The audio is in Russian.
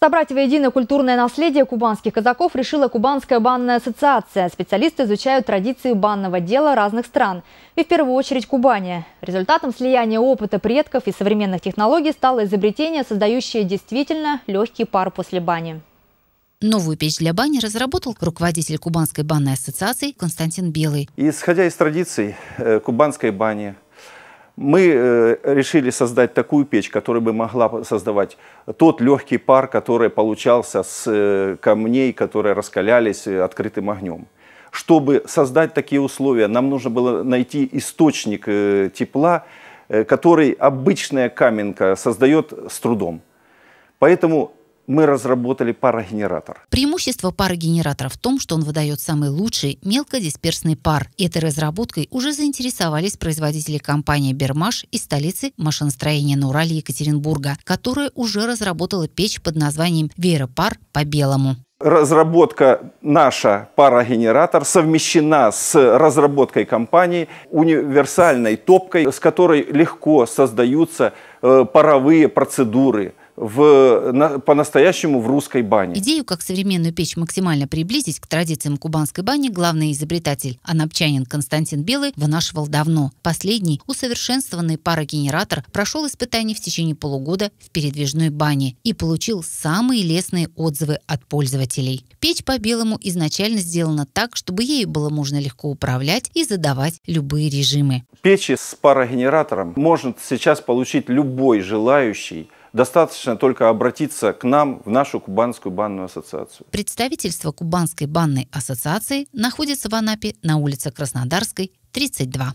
Собрать воедино культурное наследие кубанских казаков решила Кубанская банная ассоциация. Специалисты изучают традиции банного дела разных стран. И в первую очередь Кубани. Результатом слияния опыта предков и современных технологий стало изобретение, создающее действительно легкий пар после бани. Новую печь для бани разработал руководитель Кубанской банной ассоциации Константин Белый. Исходя из традиций э, кубанской бани – мы э, решили создать такую печь, которая бы могла создавать тот легкий пар, который получался с э, камней, которые раскалялись э, открытым огнем. Чтобы создать такие условия, нам нужно было найти источник тепла, который обычная каменка создает с трудом. Поэтому мы разработали парогенератор. Преимущество парогенератора в том, что он выдает самый лучший мелкодисперсный пар. Этой разработкой уже заинтересовались производители компании «Бермаш» из столицы машиностроения на Урале Екатеринбурга, которая уже разработала печь под названием «Вееропар по белому». Разработка наша парогенератор совмещена с разработкой компании универсальной топкой, с которой легко создаются э, паровые процедуры в, на, по-настоящему в русской бане. Идею, как современную печь максимально приблизить к традициям кубанской бани, главный изобретатель анапчанин Константин Белый вынашивал давно. Последний, усовершенствованный парогенератор, прошел испытание в течение полугода в передвижной бане и получил самые лестные отзывы от пользователей. Печь по-белому изначально сделана так, чтобы ею было можно легко управлять и задавать любые режимы. Печи с парогенератором можно сейчас получить любой желающий – Достаточно только обратиться к нам в нашу Кубанскую банную ассоциацию. Представительство Кубанской банной ассоциации находится в Анапе на улице Краснодарской, 32.